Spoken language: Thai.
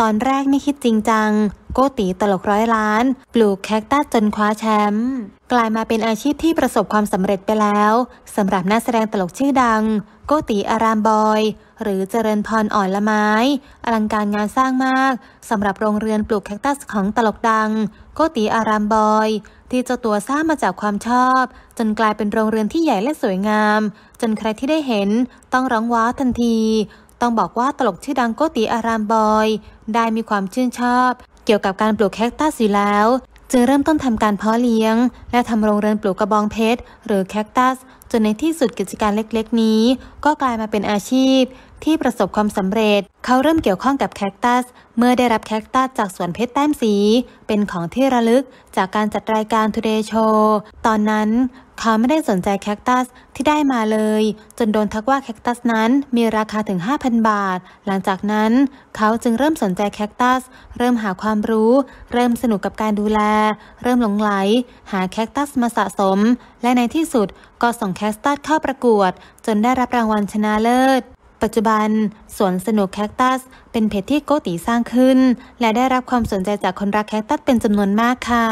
ตอนแรกไม่คิดจริงจังโกตีตลกร้อยล้าน ปลูกแคคตัสจนคว้าแชมป์กลายมาเป็นอาชีพที่ประสบความสำเร็จไปแล้วสำหรับนักแสดงตลกชื่อดัง โกตีอารามบอย หรือเจริญพรอ่อนละไม้ อลังการงานสร้างมากสำหรับโรงเรือนปลูกแคคตัสของตลกดัง โกตีอารามบอย ที่เจ้าตัวสร้างมาจากความชอบ จนกลายเป็นโรงเรือนที่ใหญ่และสวยงาม จนใครที่ได้เห็นต้องร้องว้าทันทีต้องบอกว่าตลกชื่อดังโกติอารามบอยได้มีความชื่นชอบ เกี่ยวกับการปลูกแคคตัสอยู่แล้ว จึงเริ่มต้นทำการเพาะเลี้ยง และทำโรงเรือนปลูกกระบองเพชรหรือแคคตัสจนในที่สุดกิจการเล็กๆ นี้ ก็กลายมาเป็นอาชีพที่ประสบความสำเร็จ เขาเริ่มเกี่ยวข้องกับแคคตัส เมื่อได้รับแคคตัส จากสวนเพชรแต้มสี เป็นของที่ระลึกจากการจัดรายการูเดย์โชว์ตอนนั้นเขาไม่ได้สนใจแคคตัสที่ได้มาเลย จนโดนทักว่าแคคตัสนั้นมีราคาถึง 5,000 บาท หลังจากนั้นเขาจึงเริ่มสนใจแคคตัส เริ่มหาความรู้ เริ่มสนุกกับการดูแล เริ่มหลงไหล หาแคคตัสมาสะสม และในที่สุดก็ส่งแคคตัสเข้าประกวด จนได้รับรางวัลชนะเลิศ ปัจจุบัน สวนสนุกแคคตัสเป็นเพจที่โกติสร้างขึ้น และได้รับความสนใจจากคนรักแคคตัสเป็นจำนวนมากค่ะ